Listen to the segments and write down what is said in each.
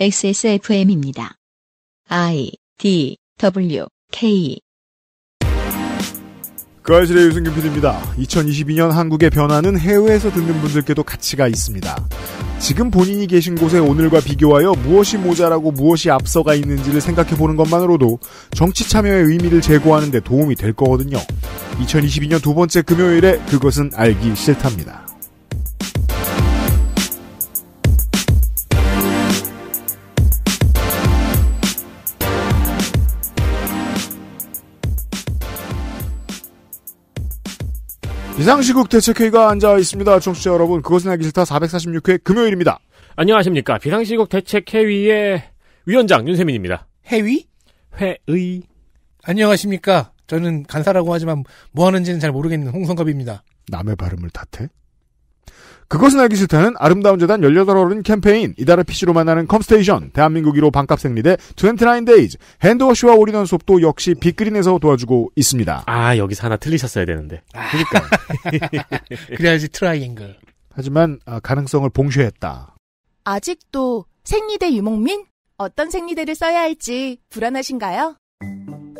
XSFM입니다. I D W K 그 아실의 유승균 PD입니다. 2022년 한국의 변화는 해외에서 듣는 분들께도 가치가 있습니다. 지금 본인이 계신 곳에 오늘과 비교하여 무엇이 모자라고 무엇이 앞서가 있는지를 생각해 보는 것만으로도 정치 참여의 의미를 제고하는 데 도움이 될 거거든요. 2022년 두 번째 금요일에 그것은 알기 싫답니다. 비상시국 대책회의가 앉아 있습니다. 청취자 여러분, 그것은 알기 싫다 446회 금요일입니다. 안녕하십니까. 비상시국 대책회의의 위원장 윤세민입니다. 회의? 회의. 안녕하십니까. 저는 간사라고 하지만 뭐 하는지는 잘 모르겠는 홍성갑입니다. 남의 발음을 탓해? 그것은 알기 싫다는 아름다운 재단 18어른 캠페인, 이달의 PC로 만나는 컴스테이션, 대한민국 1호 반값 생리대 29데이즈, 핸드워시와 올인원 수업도 역시 빅그린에서 도와주고 있습니다. 아, 여기서 하나 틀리셨어야 되는데. 그러니까. 그래야지 트라이앵글. 하지만 아, 가능성을 봉쇄했다. 아직도 생리대 유목민? 어떤 생리대를 써야 할지 불안하신가요?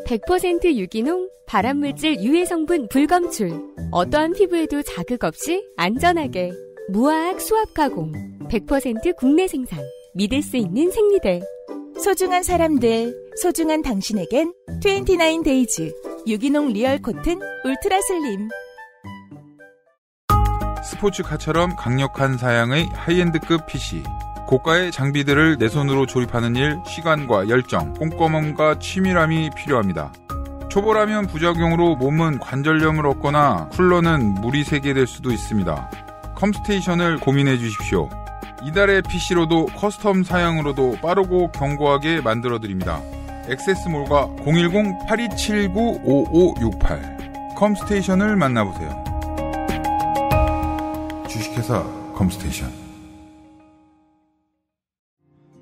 100% 유기농, 발암물질 유해 성분 불검출. 어떠한 피부에도 자극 없이 안전하게. 무화학 수압 가공 100% 국내 생산 믿을 수 있는 생리대 소중한 사람들 소중한 당신에겐 29 데이즈 유기농 리얼 코튼 울트라 슬림 스포츠카처럼 강력한 사양의 하이엔드급 PC 고가의 장비들을 내 손으로 조립하는 일 시간과 열정 꼼꼼함과 치밀함이 필요합니다 초보라면 부작용으로 몸은 관절염을 얻거나 쿨러는 물이 새게 될 수도 있습니다 컴스테이션을 고민해 주십시오. 이달의 PC로도 커스텀 사양으로도 빠르고 견고하게 만들어 드립니다. 엑세스몰과 010-8279-5568 컴스테이션을 만나보세요. 주식회사 컴스테이션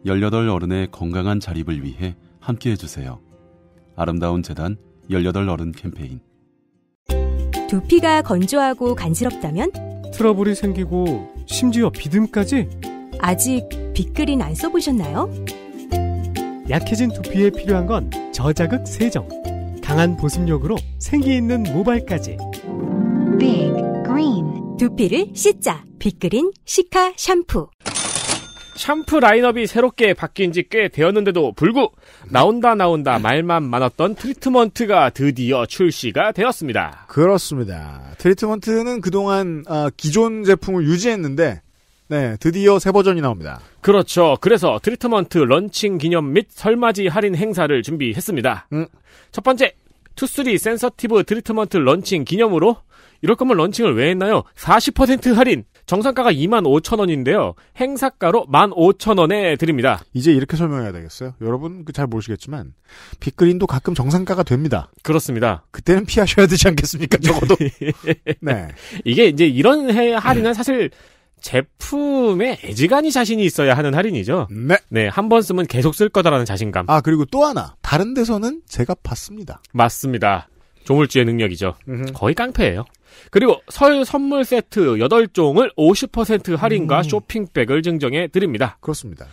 18 어른의 건강한 자립을 위해 함께 해주세요. 아름다운 재단 18 어른 캠페인 두피가 건조하고 간지럽다면 트러블이 생기고 심지어 비듬까지? 아직 빗그린안 써보셨나요? 약해진 두피에 필요한 건 저자극 세정. 강한 보습력으로 생기 있는 모발까지. 빅 그린 두피를 씻자. 빅그린 시카 샴푸. 샴푸 라인업이 새롭게 바뀐 지 꽤 되었는데도 불구 나온다 나온다 말만 많았던 트리트먼트가 드디어 출시가 되었습니다. 그렇습니다. 트리트먼트는 그동안 아, 기존 제품을 유지했는데 네, 드디어 새 버전이 나옵니다. 그렇죠. 그래서 트리트먼트 런칭 기념 및 설맞이 할인 행사를 준비했습니다. 음. 첫 번째, 투쓰리 센서티브 트리트먼트 런칭 기념으로 이럴 거면 런칭을 왜 했나요? 40% 할인! 정상가가 2 5 0 0 0 원인데요. 행사가로 1 5 0 0 0 원에 드립니다. 이제 이렇게 설명해야 되겠어요? 여러분 그 잘 모르시겠지만 빅그린도 가끔 정상가가 됩니다. 그렇습니다. 그때는 피하셔야 되지 않겠습니까? 적어도. 네. 이게 이제 이런 해 할인은 사실 제품에 애지간히 자신이 있어야 하는 할인이죠. 네. 네, 한 번 쓰면 계속 쓸 거다라는 자신감. 아, 그리고 또 하나. 다른 데서는 제가 봤습니다. 맞습니다. 조물주의 능력이죠. 으흠. 거의 깡패예요. 그리고 설 선물 세트 8종을 50% 할인과 음. 쇼핑백을 증정해 드립니다. 그렇습니다.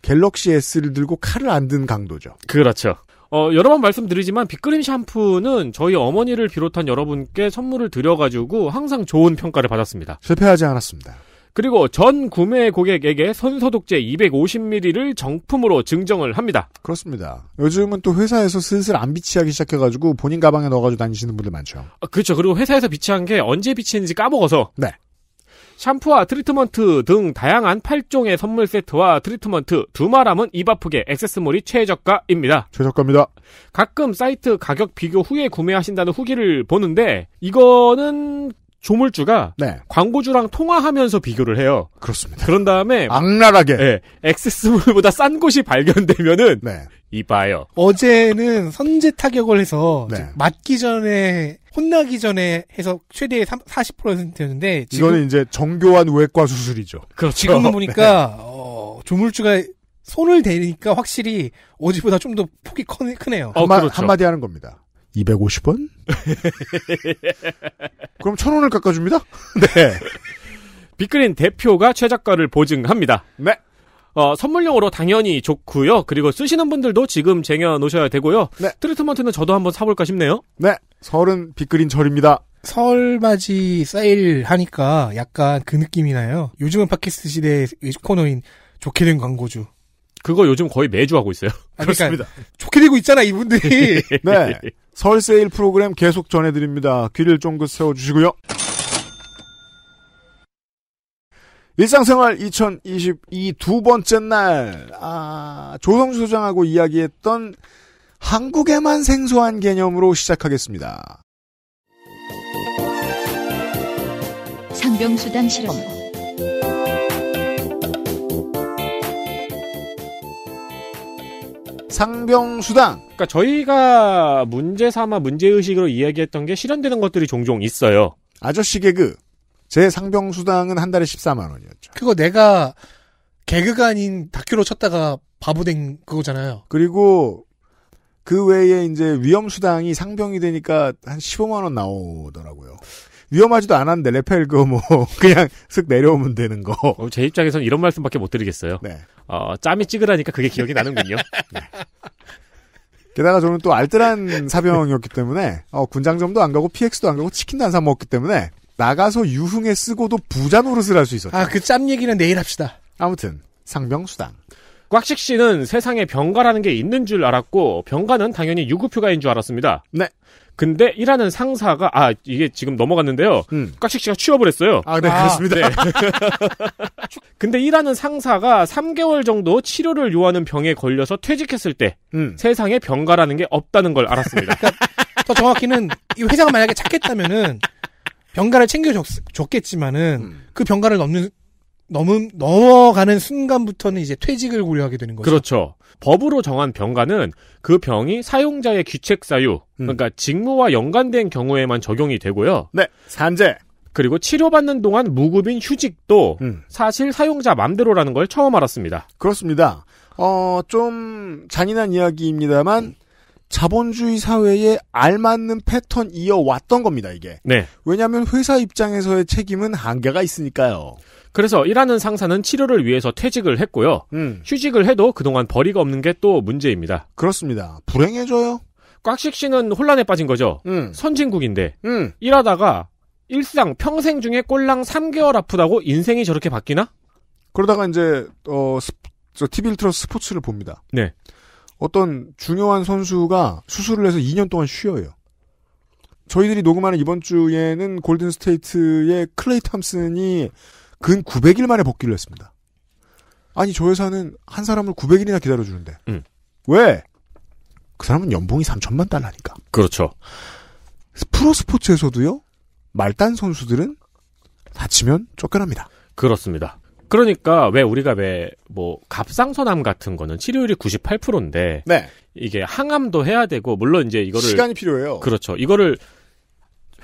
갤럭시 S를 들고 칼을 안 든 강도죠. 그렇죠. 어, 여러 번 말씀드리지만 빅그린 샴푸는 저희 어머니를 비롯한 여러분께 선물을 드려가지고 항상 좋은 평가를 받았습니다. 실패하지 않았습니다. 그리고 전 구매 고객에게 선소독제 250ml를 정품으로 증정을 합니다. 그렇습니다. 요즘은 또 회사에서 슬슬 안 비치하기 시작해가지고 본인 가방에 넣어가지고 다니시는 분들 많죠. 아, 그렇죠. 그리고 회사에서 비치한 게 언제 비치는지 까먹어서. 네. 샴푸와 트리트먼트 등 다양한 8종의 선물 세트와 트리트먼트 두말함은 입 아프게 액세스몰이 최저가입니다. 최저가입니다. 가끔 사이트 가격 비교 후에 구매하신다는 후기를 보는데 이거는 조물주가 네. 광고주랑 통화하면서 비교를 해요. 그렇습니다. 그런 다음에 악랄하게 네, 예, 액세스몰보다 싼 곳이 발견되면은 네. 이봐요. 어제는 선제 타격을 해서 네. 맞기 전에 혼나기 전에 해서 최대 3, 40%였는데 이거는 이제 정교한 외과 수술이죠. 그렇죠. 지금 네. 보니까 어, 조물주가 손을 대니까 확실히 어제보다 좀 더 폭이 크네요. 어, 한마, 그렇죠. 한마디 하는 겁니다. 250원? 그럼 1 0 0 0 원을 깎아줍니다? 네. 빅그린 대표가 최작가를 보증합니다. 네. 어, 선물용으로 당연히 좋고요. 그리고 쓰시는 분들도 지금 쟁여놓으셔야 되고요. 네. 트리트먼트는 저도 한번 사볼까 싶네요. 네. 설은 빅그린 절입니다. 설맞이 세일 하니까 약간 그 느낌이 나요. 요즘은 팟캐스트 시대의 코너인 좋게 된 광고주. 그거 요즘 거의 매주 하고 있어요. 아, 그러니까 그렇니다 좋게 되고 있잖아 이분들이. 네. 설 세일 프로그램 계속 전해드립니다. 귀를 쫑긋 세워주시고요. 일상생활 2022 두 번째 날, 아, 조성주 소장하고 이야기했던 한국에만 생소한 개념으로 시작하겠습니다. 상병수당 실험 상병수당. 그러니까 저희가 문제 삼아 문제 의식으로 이야기했던 게 실현되는 것들이 종종 있어요. 아저씨 개그. 제 상병수당은 한 달에 14만 원이었죠. 그거 내가 개그가 아닌 다큐로 쳤다가 바보 된 그거잖아요. 그리고 그 외에 이제 위험수당이 상병이 되니까 한 15만 원 나오더라고요. 위험하지도 않았는데 레펠 그뭐 그냥 쓱 내려오면 되는 거. 어, 제 입장에선 이런 말씀밖에 못 드리겠어요. 네. 어, 짬이 찌그라니까 그게 기억이 나는군요. 네. 게다가 저는 또 알뜰한 사병이었기 때문에 어, 군장점도 안 가고 PX도 안 가고 치킨도 안사 먹었기 때문에 나가서 유흥에 쓰고도 부자 노릇을 할 수 있었죠. 아, 그 짬 얘기는 내일 합시다. 아무튼 상병 수당. 꽉식 씨는 세상에 병가라는 게 있는 줄 알았고 병가는 당연히 유급휴가인 줄 알았습니다. 네. 근데 일하는 상사가 아 이게 지금 넘어갔는데요. 음. 깍식 씨가 취업을 했어요. 아, 네, 아. 그렇습니다. 네. 근데 일하는 상사가 3개월 정도 치료를 요하는 병에 걸려서 퇴직했을 때 음. 세상에 병가라는 게 없다는 걸 알았습니다. 그러니까 더 정확히는 이 회사가 만약에 착했다면은 병가를 챙겨줬겠지만은 음. 그 병가를 넘는 넘음 넘어가는 순간부터는 이제 퇴직을 고려하게 되는 거죠. 그렇죠. 법으로 정한 병가는 그 병이 사용자의 귀책 사유, 음. 그러니까 직무와 연관된 경우에만 적용이 되고요. 네, 산재. 그리고 치료받는 동안 무급인 휴직도 음. 사실 사용자 맘대로라는 걸 처음 알았습니다. 그렇습니다. 어, 좀 잔인한 이야기입니다만 음. 자본주의 사회에 알맞는 패턴 이어왔던 겁니다, 이게. 네. 왜냐하면 회사 입장에서의 책임은 한계가 있으니까요. 그래서 일하는 상사는 치료를 위해서 퇴직을 했고요. 음. 휴직을 해도 그동안 벌이가 없는 게 또 문제입니다. 그렇습니다. 불행해져요. 꽉식 씨는 혼란에 빠진 거죠. 음. 선진국인데 음. 일하다가 일상 평생 중에 꼴랑 3개월 아프다고 인생이 저렇게 바뀌나? 그러다가 이제 어저 TV를 틀어 스포츠를 봅니다. 네. 어떤 중요한 선수가 수술을 해서 2년 동안 쉬어요. 저희들이 녹음하는 이번 주에는 골든 스테이트의 클레이 탐슨이 근 900일 만에 복귀를 했습니다. 아니 저 회사는 한 사람을 900일이나 기다려주는데 음. 왜? 그 사람은 연봉이 3천만 달러니까. 그렇죠. 프로 스포츠에서도요. 말단 선수들은 다치면 쫓겨납니다. 그렇습니다. 그러니까 왜 우리가 왜 뭐 갑상선암 같은 거는 치료율이 98%인데 네. 이게 항암도 해야 되고 물론 이제 이거를 시간이 필요해요. 그렇죠. 이거를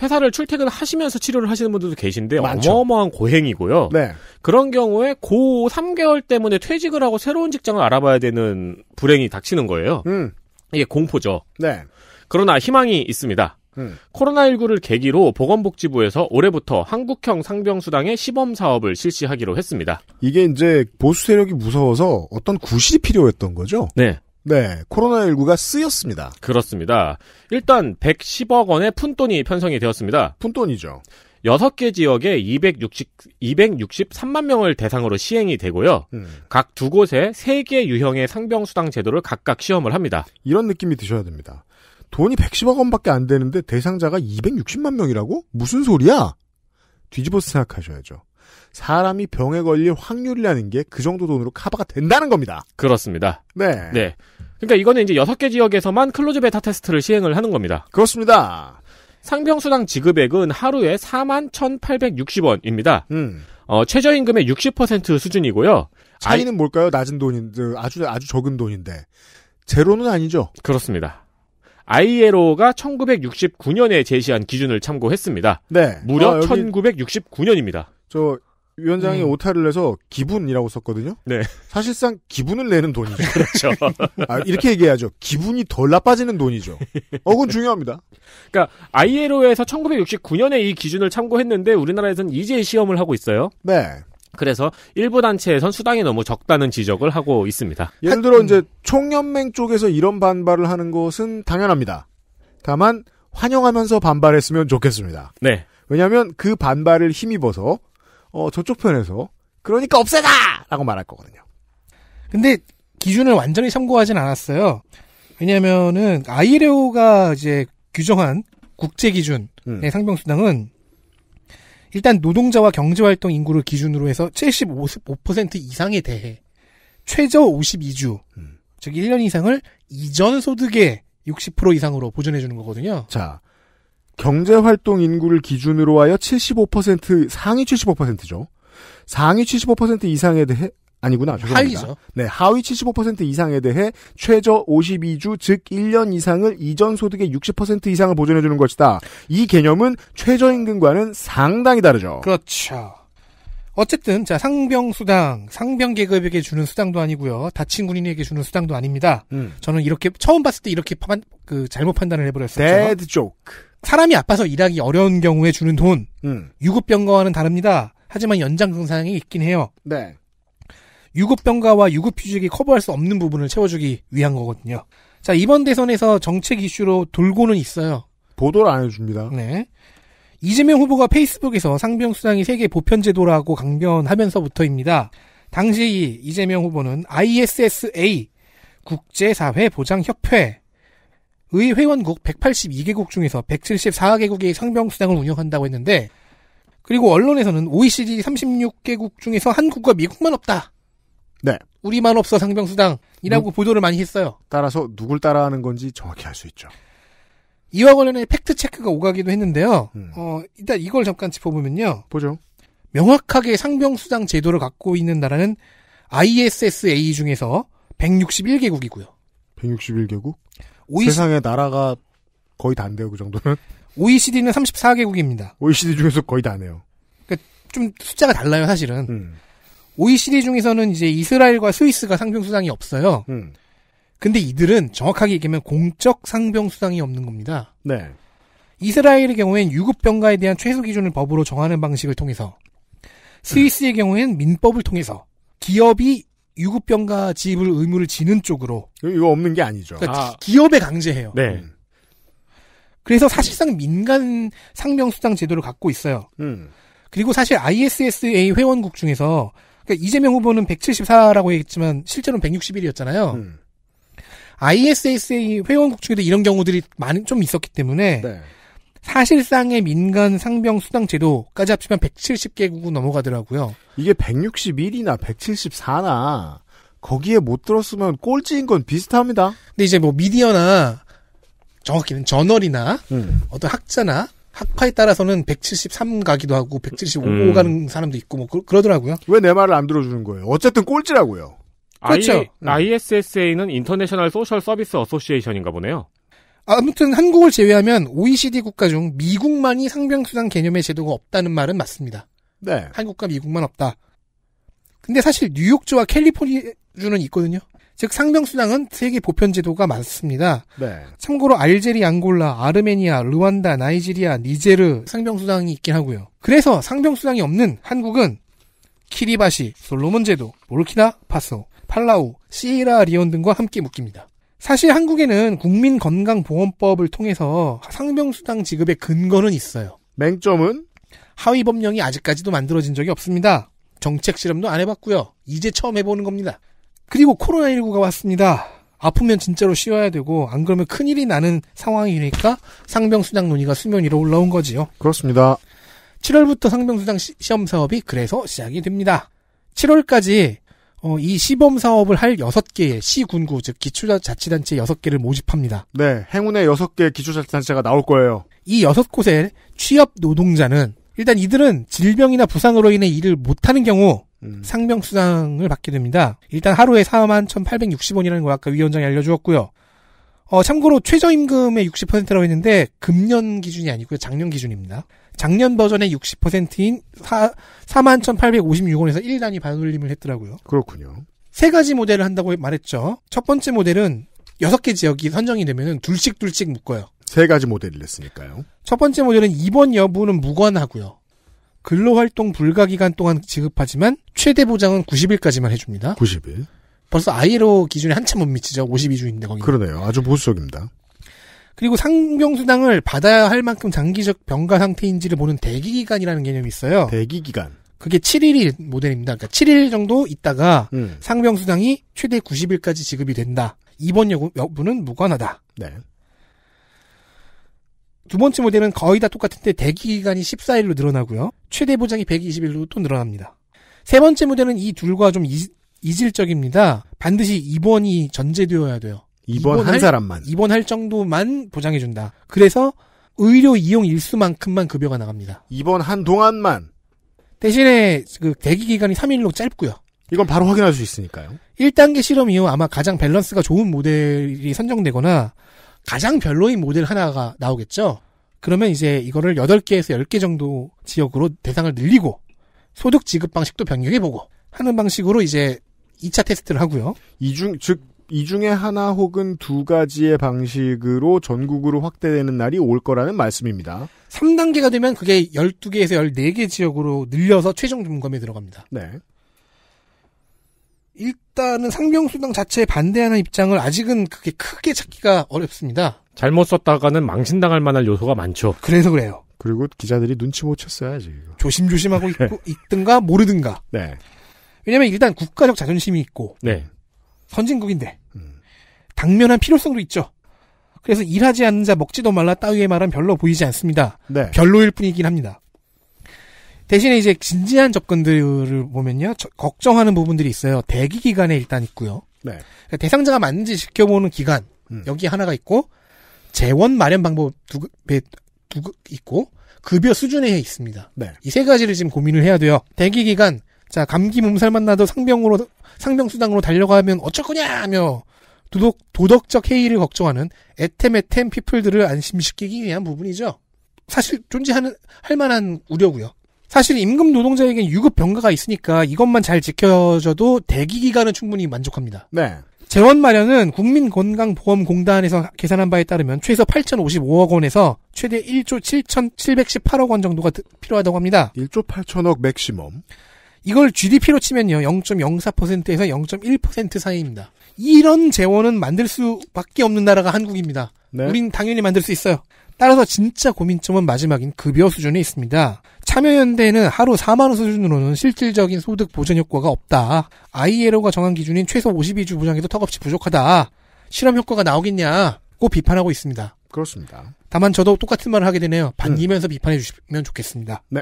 회사를 출퇴근하시면서 치료를 하시는 분들도 계신데 많죠. 어마어마한 고행이고요. 네. 그런 경우에 고 3개월 때문에 퇴직을 하고 새로운 직장을 알아봐야 되는 불행이 닥치는 거예요. 음. 이게 공포죠. 네. 그러나 희망이 있습니다. 음. 코로나19를 계기로 보건복지부에서 올해부터 한국형 상병수당의 시범 사업을 실시하기로 했습니다. 이게 이제 보수 세력이 무서워서 어떤 구실이 필요했던 거죠? 네. 네, 코로나19가 쓰였습니다. 그렇습니다. 일단 110억 원의 푼돈이 편성이 되었습니다. 푼돈이죠. 6개 지역에 260, 263만 명을 대상으로 시행이 되고요. 음. 각두 곳에 3개 유형의 상병수당 제도를 각각 시험을 합니다. 이런 느낌이 드셔야 됩니다. 돈이 110억 원밖에 안 되는데 대상자가 260만 명이라고? 무슨 소리야? 뒤집어서 생각하셔야죠. 사람이 병에 걸릴 확률이라는 게 그 정도 돈으로 커버가 된다는 겁니다. 그렇습니다. 네. 네. 그러니까 이거는 이제 여섯 개 지역에서만 클로즈 베타 테스트를 시행을 하는 겁니다. 그렇습니다. 상병수당 지급액은 하루에 4만 1,860원입니다. 음. 어, 최저임금의 60% 수준이고요. 차이는 아이... 뭘까요? 낮은 돈인데 아주 아주 적은 돈인데 제로는 아니죠. 그렇습니다. ILO가 1969년에 제시한 기준을 참고했습니다. 네. 무려 아, 여기... 1969년입니다. 저 위원장이 음. 오타를 내서 기분이라고 썼거든요. 네. 사실상 기분을 내는 돈이죠. 그렇죠. 아, 이렇게 얘기해야죠. 기분이 덜 나빠지는 돈이죠. 어, 그건 중요합니다. 그러니까 ILO에서 1969년에 이 기준을 참고했는데 우리나라에서는 이제 시험을 하고 있어요. 네. 그래서 일부 단체에선 수당이 너무 적다는 지적을 하고 있습니다. 예를 들어 이제 총연맹 쪽에서 이런 반발을 하는 것은 당연합니다. 다만 환영하면서 반발했으면 좋겠습니다. 네. 왜냐하면 그 반발을 힘입어서 어, 저쪽 편에서 그러니까 없애다! 라고 말할 거거든요. 근데 기준을 완전히 참고하진 않았어요. 왜냐면은 아이레오가 이제 규정한 국제 기준의 음. 상병 수당은 일단 노동자와 경제활동 인구를 기준으로 해서 75% 이상에 대해 최저 52주, 음. 즉 1년 이상을 이전 소득의 60% 이상으로 보존해 주는 거거든요. 자, 경제활동 인구를 기준으로 하여 75% 상위 75%죠. 상위 75% 이상에 대해 아니구나. 죄 하위죠. 네, 하위 75% 이상에 대해 최저 52주 즉 1년 이상을 이전 소득의 60% 이상을 보전해 주는 것이다. 이 개념은 최저 임금과는 상당히 다르죠. 그렇죠. 어쨌든 자 상병 수당, 상병 계급에게 주는 수당도 아니고요. 다친 군인에게 주는 수당도 아닙니다. 음. 저는 이렇게 처음 봤을 때 이렇게 판, 그 잘못 판단을 해버렸어요. 데드 조크. 사람이 아파서 일하기 어려운 경우에 주는 돈, 음. 유급병가와는 다릅니다. 하지만 연장근상이 있긴 해요. 네. 유급병가와 유급휴직이 커버할 수 없는 부분을 채워주기 위한 거거든요. 자, 이번 대선에서 정책 이슈로 돌고는 있어요. 보도를 안 해줍니다. 네. 이재명 후보가 페이스북에서 상병 수당이 세계 보편 제도라고 강변하면서부터입니다. 당시 이재명 후보는 ISSA 국제사회보장협회 의회원국 182개국 중에서 174개국이 상병수당을 운영한다고 했는데 그리고 언론에서는 OECD 36개국 중에서 한국과 미국만 없다. 네. 우리만 없어 상병수당이라고 누, 보도를 많이 했어요. 따라서 누굴 따라하는 건지 정확히 알 수 있죠. 이와 관련해 팩트 체크가 오가기도 했는데요. 음. 어, 일단 이걸 잠깐 짚어보면요. 보죠. 명확하게 상병수당 제도를 갖고 있는 나라는 ISSA 중에서 161개국이고요. 161개국? OECD... 세상에 나라가 거의 다 안돼요그 정도는. OECD는 34개국입니다. OECD 중에서 거의 다 안해요 그러니까 좀 숫자가 달라요, 사실은. 음. OECD 중에서는 이제 이스라엘과 스위스가 상병 수당이 없어요. 음. 근데 이들은 정확하게 얘기하면 공적 상병 수당이 없는 겁니다. 네. 이스라엘의 경우엔 유급병가에 대한 최소 기준을 법으로 정하는 방식을 통해서 스위스의 음. 경우엔 민법을 통해서 기업이 유급병가 지입을 의무를 지는 쪽으로. 이거 없는 게 아니죠. 그러니까 아. 기업에 강제해요. 네. 음. 그래서 사실상 민간 상명수당 제도를 갖고 있어요. 음. 그리고 사실 ISSA 회원국 중에서 그러니까 이재명 후보는 174라고 얘기했지만 실제로는 161이었잖아요. 음. ISSA 회원국 중에도 이런 경우들이 많은좀 있었기 때문에 네. 사실상의 민간 상병 수당 제도까지 합치면 170개국은 넘어가더라고요. 이게 161이나 174나 거기에 못 들었으면 꼴찌인 건 비슷합니다. 근데 이제 뭐 미디어나 정확히는 저널이나 음. 어떤 학자나 학파에 따라서는 173 가기도 하고 175 음. 가는 사람도 있고 뭐 그, 러더라고요 왜 내 말을 안 들어주는 거예요? 어쨌든 꼴찌라고요. 그렇죠. I, 그렇죠. ISSA는 인터내셔널 소셜 서비스 어소시에이션인가 보네요. 아무튼 한국을 제외하면 OECD 국가 중 미국만이 상병수당 개념의 제도가 없다는 말은 맞습니다. 네. 한국과 미국만 없다. 근데 사실 뉴욕주와 캘리포니아주는 있거든요. 즉 상병수당은 세계 보편 제도가 많습니다. 네. 참고로 알제리, 앙골라, 아르메니아, 르완다, 나이지리아, 니제르 상병수당이 있긴 하고요. 그래서 상병수당이 없는 한국은 키리바시, 솔로몬 제도, 몰키나 파소, 팔라우, 시에라 리온 등과 함께 묶입니다. 사실 한국에는 국민건강보험법을 통해서 상병수당 지급의 근거는 있어요. 맹점은 하위 법령이 아직까지도 만들어진 적이 없습니다. 정책 실험도 안 해봤고요. 이제 처음 해보는 겁니다. 그리고 코로나19가 왔습니다. 아프면 진짜로 쉬어야 되고 안 그러면 큰일이 나는 상황이니까 상병수당 논의가 수면 위로 올라온 거지요. 그렇습니다. 7월부터 상병수당 시, 시험 사업이 그래서 시작이 됩니다. 7월까지 어, 이 시범 사업을 할 6개의 시군구, 즉 기초자치단체 6개를 모집합니다. 네, 행운의 6개 의 기초자치단체가 나올 거예요. 이 6곳의 취업 노동자는 일단 이들은 질병이나 부상으로 인해 일을 못하는 경우 음. 상명수당을 받게 됩니다. 일단 하루에 4만 1,860원이라는 걸 아까 위원장이 알려주었고요. 어, 참고로 최저임금의 60%라고 했는데 금년 기준이 아니고요. 작년 기준입니다. 작년 버전의 60%인 41,856원에서 1단위 반올림을 했더라고요. 그렇군요. 세 가지 모델을 한다고 말했죠. 첫 번째 모델은 여섯 개 지역이 선정이 되면 둘씩 둘씩 묶어요. 세 가지 모델을 냈으니까요. 첫 번째 모델은 입원 여부는 무관하고요. 근로활동 불가 기간 동안 지급하지만 최대 보장은 90일까지만 해줍니다. 90일. 벌써 아이로 기준에 한참 못 미치죠. 52주인데 거기. 그러네요. 아주 보수적입니다. 그리고 상병수당을 받아야 할 만큼 장기적 병가 상태인지를 보는 대기기간이라는 개념이 있어요. 대기기간. 그게 7일이 모델입니다. 그러니까 7일 정도 있다가 음. 상병수당이 최대 90일까지 지급이 된다. 이번 여부는 무관하다. 네. 두 번째 모델은 거의 다 똑같은데 대기기간이 14일로 늘어나고요. 최대 보장이 120일로 또 늘어납니다. 세 번째 모델은 이 둘과 좀 이, 이질적입니다. 반드시 입원이 전제되어야 돼요. 입원한 사람만 입원할 정도만 보장해 준다. 그래서 의료 이용 일수만큼만 급여가 나갑니다. 입원한 동안만 대신에 그 대기 기간이 3일로 짧고요. 이건 바로 확인할 수 있으니까요. 1단계 실험 이후 아마 가장 밸런스가 좋은 모델이 선정되거나 가장 별로인 모델 하나가 나오겠죠. 그러면 이제 이거를 8개에서 10개 정도 지역으로 대상을 늘리고 소득 지급 방식도 변경해 보고 하는 방식으로 이제 2차 테스트를 하고요. 이중 즉이 중에 하나 혹은 두 가지의 방식으로 전국으로 확대되는 날이 올 거라는 말씀입니다. 3단계가 되면 그게 12개에서 14개 지역으로 늘려서 최종 점검에 들어갑니다. 네. 일단은 상명수당 자체에 반대하는 입장을 아직은 그게 크게 찾기가 어렵습니다. 잘못 썼다가는 망신당할 만한 요소가 많죠. 그래서 그래요. 그리고 기자들이 눈치 못쳤어야지 조심조심하고 있고 있든가 모르든가. 네. 왜냐면 일단 국가적 자존심이 있고. 네. 선진국인데 음. 당면한 필요성도 있죠. 그래서 일하지 않는 자 먹지도 말라 따위의 말은 별로 보이지 않습니다. 네. 별로일 뿐이긴 합니다. 대신에 이제 진지한 접근들을 보면요. 저, 걱정하는 부분들이 있어요. 대기 기간에 일단 있고요. 네. 그러니까 대상자가 맞는지 지켜보는 기간 음. 여기 하나가 있고 재원 마련 방법 두개 두, 있고 급여 수준에 있습니다. 네. 이 세 가지를 지금 고민을 해야 돼요. 대기 기간 자 감기 몸살 만나도 상병으로 상병수당으로 달려가면 어쩔 거냐 하며 도덕, 도덕적 해이를 걱정하는 애템애템 피플들을 안심시키기 위한 부분이죠. 사실 존재하는 할 만한 우려고요. 사실 임금 노동자에겐 유급 병가가 있으니까 이것만 잘 지켜져도 대기 기간은 충분히 만족합니다. 네. 재원 마련은 국민건강보험공단에서 계산한 바에 따르면 최소 8,055억 원에서 최대 1조 7,718억 원 정도가 필요하다고 합니다. 1조 8천억 맥시멈. 이걸 GDP로 치면요. 0.04%에서 0.1% 사이입니다. 이런 재원은 만들 수밖에 없는 나라가 한국입니다. 네. 우린 당연히 만들 수 있어요. 따라서 진짜 고민점은 마지막인 급여 수준에 있습니다. 참여연대는 하루 4만원 수준으로는 실질적인 소득 보전 효과가 없다. ILO가 정한 기준인 최소 52주 보장에도 턱없이 부족하다. 실험 효과가 나오겠냐고 비판하고 있습니다. 그렇습니다. 다만 저도 똑같은 말을 하게 되네요. 음. 반기면서 음. 비판해 주시면 좋겠습니다. 네.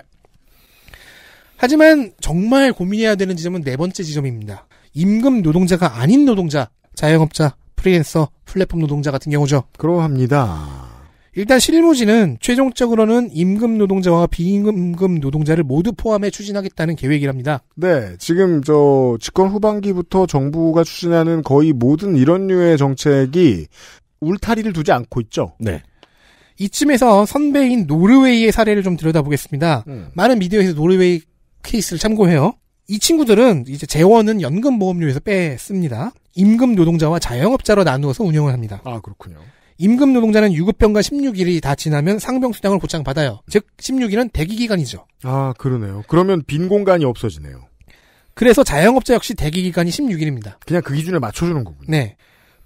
하지만 정말 고민해야 되는 지점은 네 번째 지점입니다. 임금 노동자가 아닌 노동자, 자영업자, 프리랜서, 플랫폼 노동자 같은 경우죠. 그러합니다. 일단 실무진은 최종적으로는 임금 노동자와 비임금 노동자를 모두 포함해 추진하겠다는 계획이랍니다. 네, 지금 저 집권 후반기부터 정부가 추진하는 거의 모든 이런 류의 정책이 울타리를 두지 않고 있죠. 네. 이쯤에서 선배인 노르웨이의 사례를 좀 들여다보겠습니다. 음. 많은 미디어에서 노르웨이 케이스를 참고해요. 이 친구들은 이제 재원은 연금보험료에서 빼습니다. 임금 노동자와 자영업자로 나누어서 운영을 합니다. 아, 그렇군요. 임금 노동자는 유급병과 16일이 다 지나면 상병수당을 보장받아요. 음. 즉, 16일은 대기기간이죠. 아, 그러네요. 그러면 빈 공간이 없어지네요. 그래서 자영업자 역시 대기기간이 16일입니다. 그냥 그 기준에 맞춰주는 거군요. 네.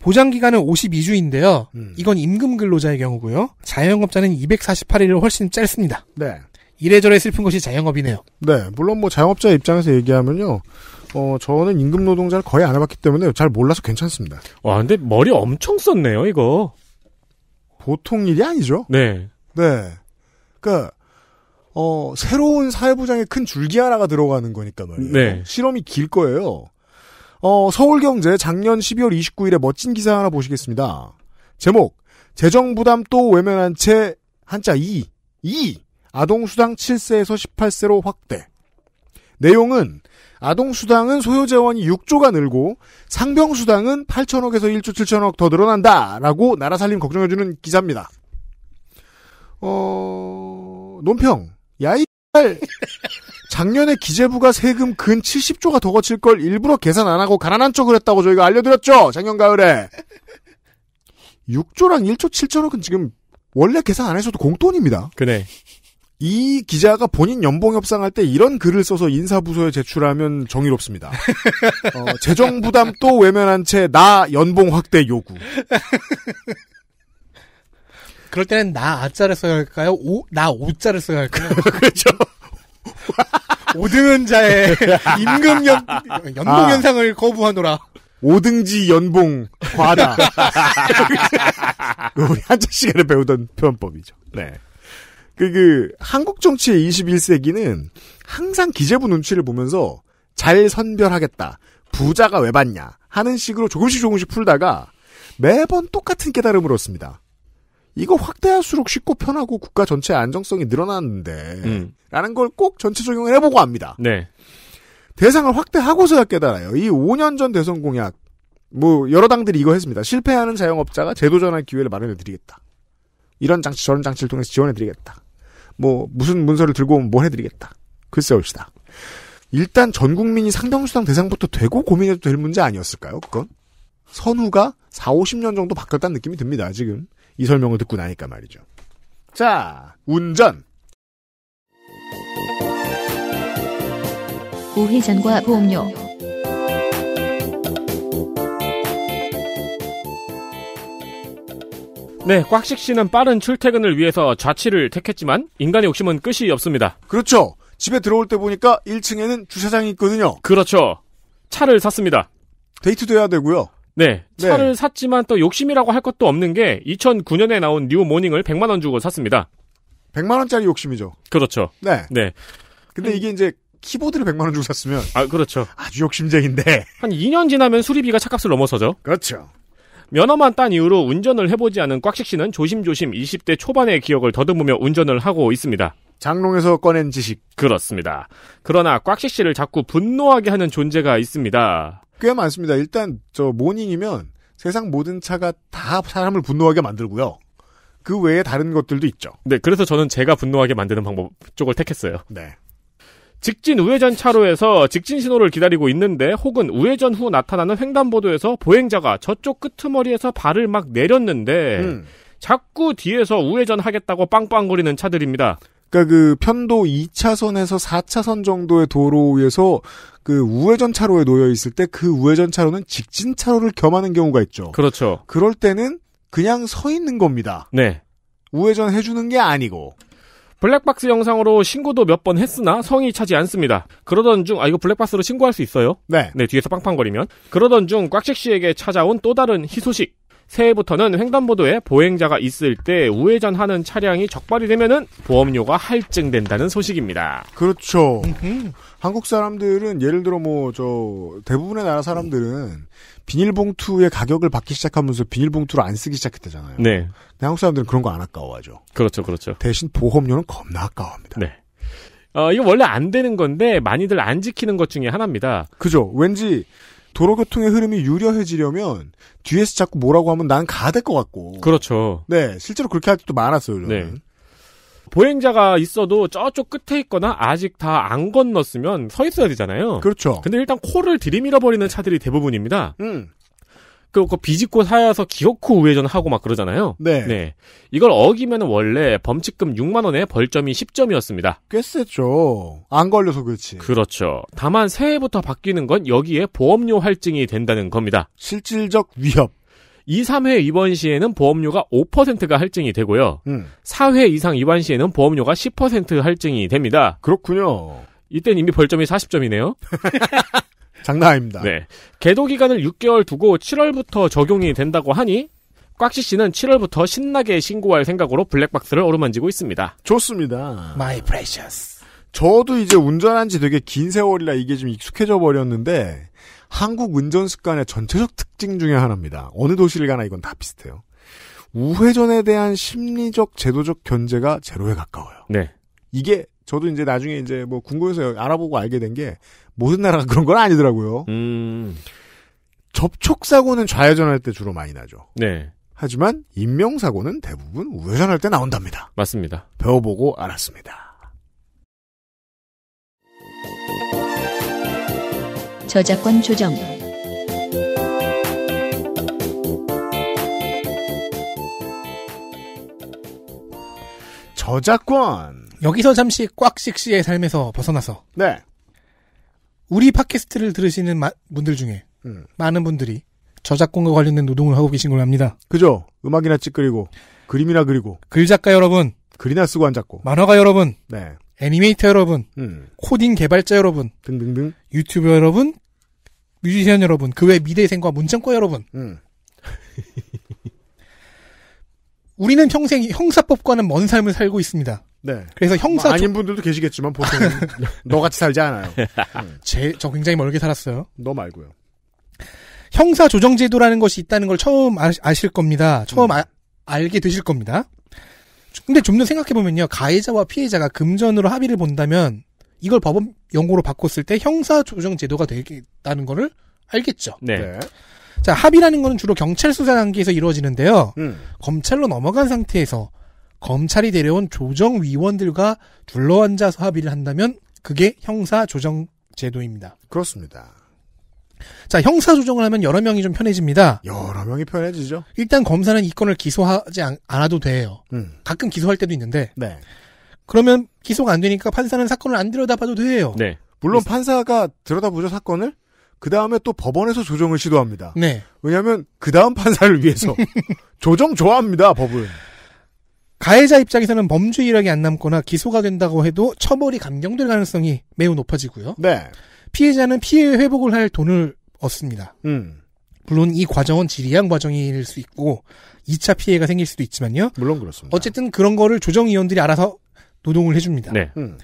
보장기간은 52주인데요. 음. 이건 임금 근로자의 경우고요. 자영업자는 248일을 훨씬 짧습니다. 네. 이래저래 슬픈 것이 자영업이네요. 네, 물론 뭐 자영업자 입장에서 얘기하면요. 어, 저는 임금 노동자를 거의 안 해봤기 때문에 잘 몰라서 괜찮습니다. 와, 근데 머리 엄청 썼네요, 이거. 보통 일이 아니죠? 네. 네. 그니까, 어, 새로운 사회부장의 큰 줄기 하나가 들어가는 거니까 말이에요. 네. 실험이 길 거예요. 어, 서울경제 작년 12월 29일에 멋진 기사 하나 보시겠습니다. 제목, 재정부담 또 외면한 채 한자 2. 2. 아동수당 7세에서 18세로 확대. 내용은 아동수당은 소요재원이 6조가 늘고 상병수당은 8천억에서 1조 7천억 더 늘어난다. 라고 나라 살림 걱정해주는 기자입니다 어, 논평. 야이, 작년에 기재부가 세금 근 70조가 더 거칠 걸 일부러 계산 안 하고 가난한 척을 했다고 저희가 알려드렸죠. 작년 가을에. 6조랑 1조 7천억은 지금 원래 계산 안 해서도 공돈입니다. 그래. 이 기자가 본인 연봉 협상할 때 이런 글을 써서 인사부서에 제출하면 정의롭습니다. 어, 재정 부담 또 외면한 채 나 연봉 확대 요구. 그럴 때는 나 아자를 써야 할까요? 오, 나 오자를 써야 할까요? 그렇죠. 5등은 자의 임금 연, 연봉 아. 현상을 거부하노라. 5등지 연봉 과다. 우리 한자 시간에 배우던 표현법이죠. 네. 그, 그, 한국 정치의 21세기는 항상 기재부 눈치를 보면서 잘 선별하겠다. 부자가 왜봤냐 하는 식으로 조금씩 조금씩 풀다가 매번 똑같은 깨달음을 얻습니다. 이거 확대할수록 쉽고 편하고 국가 전체 의 안정성이 늘어나는데, 음. 라는 걸 꼭 전체 적용을 해보고 합니다. 네. 대상을 확대하고서야 깨달아요. 이 5년 전 대선 공약, 뭐, 여러 당들이 이거 했습니다. 실패하는 자영업자가 제도전환 기회를 마련해드리겠다. 이런 장치, 저런 장치를 통해서 지원해드리겠다. 뭐 무슨 문서를 들고 오면 뭘 해드리겠다. 글쎄옵시다. 그 일단 전 국민이 상병수당 대상부터 되고 고민해도 될 문제 아니었을까요? 그건 선후가 4, 50년 정도 바뀌었다는 느낌이 듭니다. 지금 이 설명을 듣고 나니까 말이죠. 자, 운전. 우회전과 보험료. 네, 꽉식 씨는 빠른 출퇴근을 위해서 좌치를 택했지만 인간의 욕심은 끝이 없습니다. 그렇죠. 집에 들어올 때 보니까 1층에는 주차장이 있거든요. 그렇죠. 차를 샀습니다. 데이트도 해야 되고요. 네, 네. 차를 네. 샀지만 또 욕심이라고 할 것도 없는 게 2009년에 나온 뉴 모닝을 100만 원 주고 샀습니다. 100만 원짜리 욕심이죠. 그렇죠. 네. 네. 근데 이게 이제 키보드를 100만 원 주고 샀으면 아, 그렇죠. 아주 욕심쟁인데. 한 2년 지나면 수리비가 차값을 넘어서죠. 그렇죠. 면허만 딴 이후로 운전을 해보지 않은 꽉식 씨는 조심조심 20대 초반의 기억을 더듬으며 운전을 하고 있습니다. 장롱에서 꺼낸 지식. 그렇습니다. 그러나 꽉식 씨를 자꾸 분노하게 하는 존재가 있습니다. 꽤 많습니다. 일단 저 모닝이면 세상 모든 차가 다 사람을 분노하게 만들고요. 그 외에 다른 것들도 있죠. 네, 그래서 저는 제가 분노하게 만드는 방법 쪽을 택했어요. 네. 직진 우회전 차로에서 직진 신호를 기다리고 있는데 혹은 우회전 후 나타나는 횡단보도에서 보행자가 저쪽 끄트머리에서 발을 막 내렸는데 음. 자꾸 뒤에서 우회전하겠다고 빵빵거리는 차들입니다. 그러니까 그 편도 2차선에서 4차선 정도의 도로 에서그 우회전 차로에 놓여 있을 때 그 우회전 차로는 직진 차로를 겸하는 경우가 있죠. 그렇죠. 그럴 때는 그냥 서 있는 겁니다. 네. 우회전 해주는 게 아니고. 블랙박스 영상으로 신고도 몇 번 했으나 성이 차지 않습니다. 그러던 중, 아, 이거 블랙박스로 신고할 수 있어요? 네. 네, 뒤에서 빵빵거리면. 그러던 중, 꽉책 씨에게 찾아온 또 다른 희소식. 새해부터는 횡단보도에 보행자가 있을 때 우회전하는 차량이 적발이 되면은 보험료가 할증된다는 소식입니다. 그렇죠. 한국 사람들은 예를 들어 뭐 저 대부분의 나라 사람들은 비닐봉투의 가격을 받기 시작하면서 비닐봉투를 안 쓰기 시작했잖아요. 네. 한국 사람들은 그런 거 안 아까워하죠. 그렇죠, 그렇죠. 대신 보험료는 겁나 아까워합니다. 네. 어, 이거 원래 안 되는 건데 많이들 안 지키는 것 중에 하나입니다. 그죠. 왠지 도로교통의 흐름이 유려해지려면 뒤에서 자꾸 뭐라고 하면 난 가야 될 것 같고. 그렇죠. 네, 실제로 그렇게 할 때도 많았어요. 저는. 네. 보행자가 있어도 저쪽 끝에 있거나 아직 다 안 건넜으면 서 있어야 되잖아요. 그렇죠. 근데 일단 코를 들이밀어 버리는 차들이 대부분입니다. 음. 또그 비집고 사여서 기어코 우회전하고 막 그러잖아요. 네. 네. 이걸 어기면 원래 범칙금 6만 원에 벌점이 10점이었습니다. 꽤 세죠. 안 걸려서 그렇지. 그렇죠. 다만 새해부터 바뀌는 건 여기에 보험료 할증이 된다는 겁니다. 실질적 위협. 2, 3회 입원 시에는 보험료가 5%가 할증이 되고요. 음. 4회 이상 입원 시에는 보험료가 10% 할증이 됩니다. 그렇군요. 이땐 이미 벌점이 40점이네요. 장난 아닙니다. 네. 계도 기간을 6개월 두고 7월부터 적용이 된다고 하니 꽉 씨 씨는 7월부터 신나게 신고할 생각으로 블랙박스를 어루만지고 있습니다. 좋습니다. My precious. 저도 이제 운전한 지 되게 긴 세월이라 이게 좀 익숙해져 버렸는데 한국 운전 습관의 전체적 특징 중의 하나입니다. 어느 도시를 가나 이건 다 비슷해요. 우회전에 대한 심리적 제도적 견제가 제로에 가까워요. 네. 이게 저도 이제 나중에 이제 뭐 궁금해서 알아보고 알게 된 게 모든 나라가 그런 건 아니더라고요. 음. 접촉 사고는 좌회전할 때 주로 많이 나죠. 네. 하지만 인명 사고는 대부분 우회전할 때 나온답니다. 맞습니다. 배워보고 알았습니다. 저작권 조정. 저작권. 여기서 잠시 꽉식 씨의 삶에서 벗어나서 네. 우리 팟캐스트를 들으시는 마, 분들 중에 음. 많은 분들이 저작권과 관련된 노동을 하고 계신 걸 압니다. 그죠? 음악이나 찍그리고 그림이나 그리고 글 작가 여러분, 글이나 쓰고 안 작고 만화가 여러분, 네. 애니메이터 여러분, 음. 코딩 개발자 여러분, 등등등 유튜버 여러분, 뮤지션 여러분, 그 외 미대생과 문창과 여러분. 음. 우리는 평생 형사법과는 먼 삶을 살고 있습니다. 네. 그래서 뭐 형사 뭐 아닌 조... 분들도 계시겠지만 보통 너같이 살지 않아요. 네. 음. 제, 저 굉장히 멀게 살았어요. 너 말고요. 형사 조정 제도라는 것이 있다는 걸 처음 아, 실 겁니다. 처음 음. 아, 알게 되실 겁니다. 근데 좀 더 생각해 보면요. 가해자와 피해자가 금전으로 합의를 본다면 이걸 법원 연고로 바꿨을 때 형사 조정 제도가 되겠다는 거를 알겠죠. 네. 네. 자, 합의라는 거는 주로 경찰 수사 단계에서 이루어지는데요. 음. 검찰로 넘어간 상태에서 검찰이 데려온 조정위원들과 둘러앉아서 합의를 한다면 그게 형사조정 제도입니다. 그렇습니다. 자, 형사조정을 하면 여러 명이 좀 편해집니다. 여러 명이 편해지죠. 일단 검사는 이 건을 기소하지 않, 아도 돼요. 음. 가끔 기소할 때도 있는데. 네. 그러면 기소가 안 되니까 판사는 사건을 안 들여다봐도 돼요. 네. 물론 판사가 들여다보죠, 사건을. 그 다음에 또 법원에서 조정을 시도합니다. 네. 왜냐하면 그 다음 판사를 위해서 조정 좋아합니다 법을. 가해자 입장에서는 범죄 일학이 안 남거나 기소가 된다고 해도 처벌이 감경될 가능성이 매우 높아지고요. 네. 피해자는 피해 회복을 할 돈을 얻습니다. 음. 물론 이 과정은 지리한 과정일 수 있고 2차 피해가 생길 수도 있지만요. 물론 그렇습니다. 어쨌든 그런 거를 조정위원들이 알아서 노동을 해줍니다. 네. 음.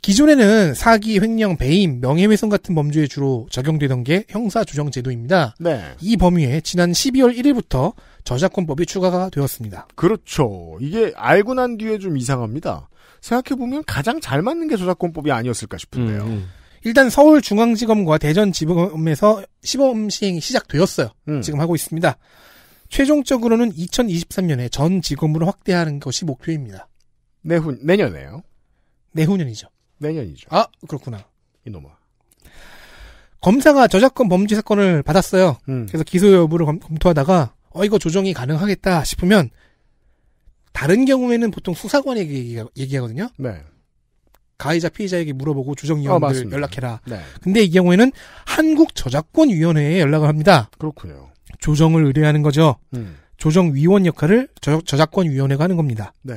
기존에는 사기, 횡령, 배임, 명예훼손 같은 범죄에 주로 적용되던 게 형사조정제도입니다. 네. 이 범위에 지난 12월 1일부터 저작권법이 추가가 되었습니다. 그렇죠. 이게 알고 난 뒤에 좀 이상합니다. 생각해보면 가장 잘 맞는 게 저작권법이 아니었을까 싶은데요. 음. 음. 일단 서울중앙지검과 대전지검에서 시범 시행이 시작되었어요. 음. 지금 하고 있습니다. 최종적으로는 2023년에 전 지검으로 확대하는 것이 목표입니다. 내후, 내년에요? 내후년이죠. 내년이죠. 아, 그렇구나. 이놈아. 검사가 저작권 범죄 사건을 받았어요. 음. 그래서 기소 여부를 검, 토하다가 어 이거 조정이 가능하겠다 싶으면 다른 경우에는 보통 수사관에게 얘기하, 얘기하거든요. 네. 가해자 피해자에게 물어보고 조정위원들 아, 어, 연락해라. 네. 근데 이 경우에는 한국 저작권 위원회에 연락을 합니다. 그렇군요. 조정을 의뢰하는 거죠. 음. 조정위원 역할을 저, 저작권 위원회가 하는 겁니다. 네.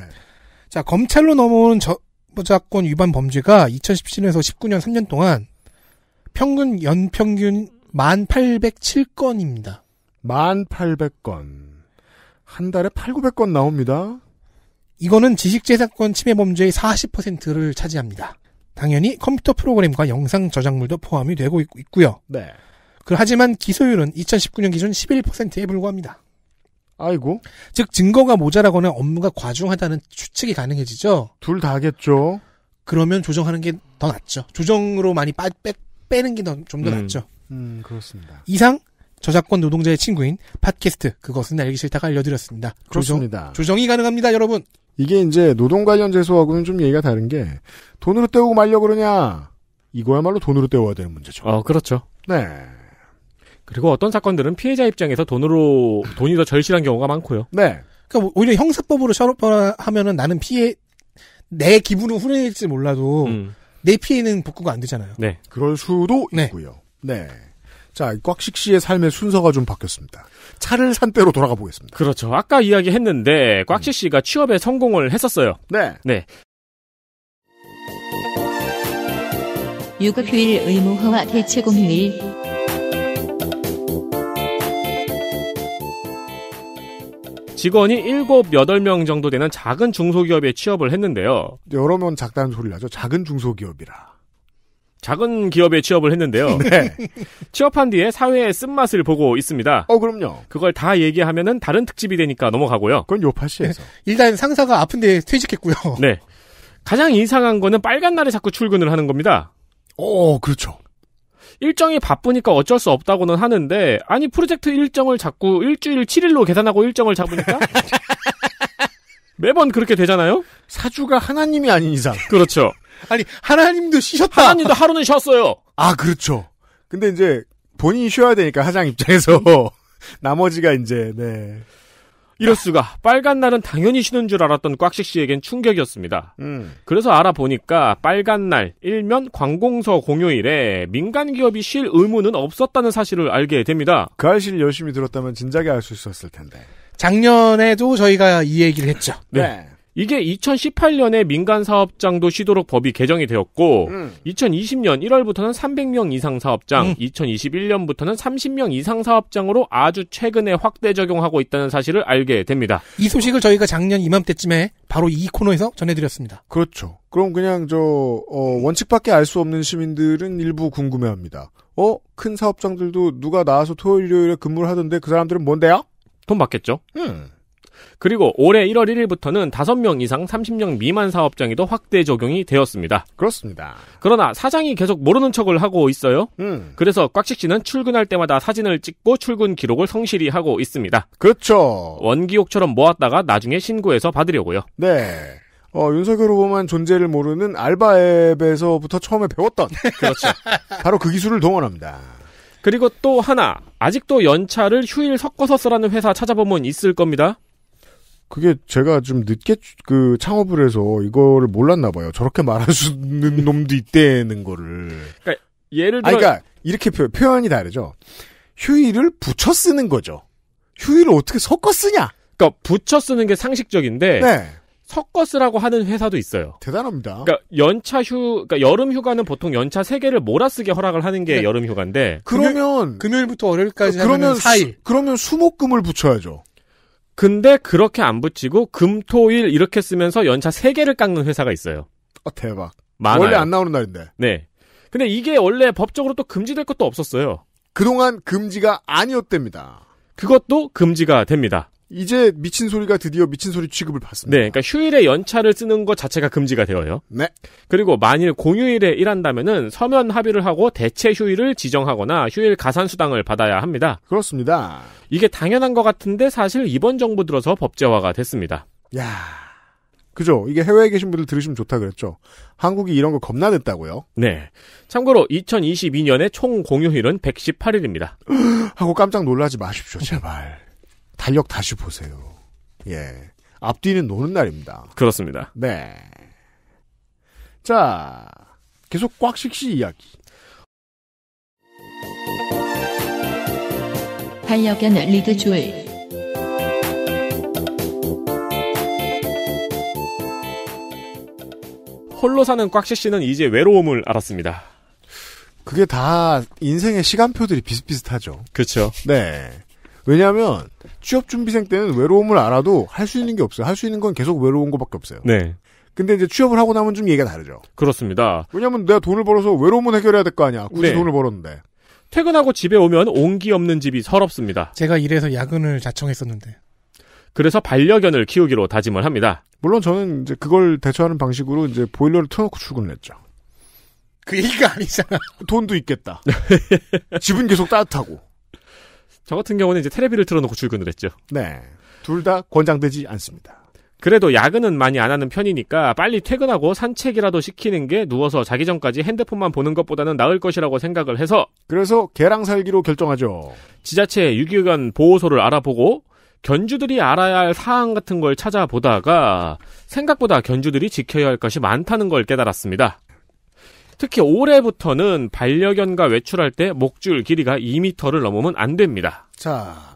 자, 검찰로 넘어온 저, 저작권 위반 범죄가 2017년에서 19년 3년 동안 평균 연평균 1807건입니다. 1800건. 한 달에 8, 900건 나옵니다. 이거는 지식재산권 침해 범죄의 40%를 차지합니다. 당연히 컴퓨터 프로그램과 영상 저작물도 포함이 되고 있, 고요 네. 그 하지만 기소율은 2019년 기준 11%에 불과합니다. 아이고. 즉 증거가 모자라거나 업무가 과중하다는 추측이 가능해지죠. 둘 다겠죠. 그러면 조정하는 게 더 낫죠. 조정으로 많이 빠, 빼, 빼는 게 좀더 음. 낫죠. 음, 그렇습니다. 이상 저작권 노동자의 친구인 팟캐스트 그것은 알기 싫다가 알려드렸습니다. 그렇습니다. 조정, 이 가능합니다, 여러분. 이게 이제 노동 관련 재소하고는 좀 얘기가 다른 게 돈으로 때우고 말려 그러냐? 이거야말로 돈으로 때워야 되는 문제죠. 어, 그렇죠. 네. 그리고 어떤 사건들은 피해자 입장에서 돈으로 돈이 더 절실한 경우가 많고요. 네. 그러니까 뭐 오히려 형사법으로 처벌하면은 나는 피해 내 기분은 후련일지 몰라도 음. 내 피해는 복구가 안 되잖아요. 네. 그럴 수도 네. 있고요. 네. 자, 꽉식 씨의 삶의 순서가 좀 바뀌었습니다. 차를 산 때로 돌아가 보겠습니다. 그렇죠. 아까 이야기했는데 꽉식 음. 씨가 취업에 성공을 했었어요. 네. 네. 유급휴일 의무화와 대체공휴일 직원이 7, 8명 정도 되는 작은 중소기업에 취업을 했는데요. 여러 면 작다는 소리를 하죠. 작은 중소기업이라. 작은 기업에 취업을 했는데요. 네. 네. 취업한 뒤에 사회의 쓴맛을 보고 있습니다. 어, 그럼요. 그걸 다 얘기하면은 다른 특집이 되니까 넘어가고요. 그건 요파시에서. 네. 일단 상사가 아픈데 퇴직했고요. 네. 가장 이상한 거는 빨간 날에 자꾸 출근을 하는 겁니다. 어, 그렇죠. 일정이 바쁘니까 어쩔 수 없다고는 하는데 아니 프로젝트 일정을 자꾸 일주일 7일로 계산하고 일정을 잡으니까 매번 그렇게 되잖아요. 사주가 하나님이 아닌 이상. 그렇죠. 아니 하나님도 쉬셨다. 하나님도 하루는 쉬었어요. 아 그렇죠. 근데 이제 본인이 쉬어야 되니까 사장 입장에서 나머지가 이제 네. 이럴 수가. 빨간 날은 당연히 쉬는 줄 알았던 꽉식 씨에겐 충격이었습니다. 음. 그래서 알아보니까 빨간 날, 일면 관공서 공휴일에 민간 기업이 쉴 의무는 없었다는 사실을 알게 됩니다. 그 사실 열심히 들었다면 진작에 알 수 있었을 텐데. 작년에도 저희가 이 얘기를 했죠. 네. 네. 이게 2018년에 민간 사업장도 쉬도록 법이 개정이 되었고 음. 2020년 1월부터는 300명 이상 사업장, 음. 2021년부터는 30명 이상 사업장으로 아주 최근에 확대 적용하고 있다는 사실을 알게 됩니다. 이 소식을 저희가 작년 이맘때쯤에 바로 이 코너에서 전해드렸습니다. 그렇죠. 그럼 그냥 저 어, 원칙밖에 알 수 없는 시민들은 일부 궁금해합니다. 어? 큰 사업장들도 누가 나와서 토요일, 일요일에 근무를 하던데 그 사람들은 뭔데요? 돈 받겠죠? 음. 그리고 올해 1월 1일부터는 5명 이상 30명 미만 사업장에도 확대 적용이 되었습니다. 그렇습니다. 그러나 사장이 계속 모르는 척을 하고 있어요. 음. 그래서 꽉식 씨는 출근할 때마다 사진을 찍고 출근 기록을 성실히 하고 있습니다. 그렇죠. 원기옥처럼 모았다가 나중에 신고해서 받으려고요. 네. 어, 윤석열 후보만 존재를 모르는 알바 앱에서부터 처음에 배웠던. 그렇죠. 바로 그 기술을 동원합니다. 그리고 또 하나, 아직도 연차를 휴일 섞어서 쓰라는 회사 찾아보면 있을 겁니다. 그게 제가 좀 늦게 그 창업을 해서 이거를 몰랐나 봐요. 저렇게 말할 수 있는 놈도 있대는 거를. 그러니까 예를 들어. 아, 그러니까 이렇게 표, 표현이 다르죠. 휴일을 붙여 쓰는 거죠. 휴일을 어떻게 섞어 쓰냐? 그러니까 붙여 쓰는 게 상식적인데. 네. 섞어 쓰라고 하는 회사도 있어요. 대단합니다. 그러니까 연차 휴, 그러니까 여름 휴가는 보통 연차 세 개를 몰아쓰게 허락을 하는 게 네. 여름 휴가인데. 그러면 금요일, 부터 월요일까지 그러면 4일. 수, 그러면 수목금을 붙여야죠. 근데 그렇게 안 붙이고 금토일 이렇게 쓰면서 연차 3개를 깎는 회사가 있어요. 어, 대박. 많아요. 원래 안 나오는 날인데. 네. 근데 이게 원래 법적으로 또 금지될 것도 없었어요. 그동안 금지가 아니었답니다. 그것도 금지가 됩니다. 이제 미친 소리가 드디어 미친 소리 취급을 받습니다. 네, 그러니까 휴일에 연차를 쓰는 것 자체가 금지가 되어요. 네. 그리고 만일 공휴일에 일한다면은 서면 합의를 하고 대체 휴일을 지정하거나 휴일 가산 수당을 받아야 합니다. 그렇습니다. 이게 당연한 것 같은데 사실 이번 정부 들어서 법제화가 됐습니다. 야, 그죠? 이게 해외에 계신 분들 들으시면 좋다 그랬죠. 한국이 이런 거 겁나 냈다고요? 네. 참고로 2022년의 총 공휴일은 118일입니다. 하고 깜짝 놀라지 마십시오, 제발. 달력 다시 보세요. 예. 앞뒤는 노는 날입니다. 그렇습니다. 네. 자, 계속 꽉식시 이야기. 반려견 리드줄. 홀로 사는 꽉씨 씨는 이제 외로움을 알았습니다. 그게 다 인생의 시간표들이 비슷비슷하죠. 그렇죠. 네. 왜냐하면 취업 준비생 때는 외로움을 알아도 할 수 있는 게 없어요. 할 수 있는 건 계속 외로운 것밖에 없어요. 네. 근데 이제 취업을 하고 나면 좀 얘기가 다르죠. 그렇습니다. 왜냐하면 내가 돈을 벌어서 외로움을 해결해야 될 거 아니야. 굳이 네. 돈을 벌었는데. 퇴근하고 집에 오면 온기 없는 집이 서럽습니다. 제가 이래서 야근을 자청했었는데. 그래서 반려견을 키우기로 다짐을 합니다. 물론 저는 이제 그걸 대처하는 방식으로 이제 보일러를 틀어놓고 출근을 했죠. 그 얘기가 아니잖아. 돈도 있겠다. 집은 계속 따뜻하고. 저 같은 경우는 이제 테레비를 틀어놓고 출근을 했죠. 네. 둘 다 권장되지 않습니다. 그래도 야근은 많이 안 하는 편이니까 빨리 퇴근하고 산책이라도 시키는 게 누워서 자기 전까지 핸드폰만 보는 것보다는 나을 것이라고 생각을 해서 그래서 개랑 살기로 결정하죠. 지자체 유기견 보호소를 알아보고 견주들이 알아야 할 사항 같은 걸 찾아보다가 생각보다 견주들이 지켜야 할 것이 많다는 걸 깨달았습니다. 특히 올해부터는 반려견과 외출할 때 목줄 길이가 2 m 를 넘으면 안 됩니다. 자,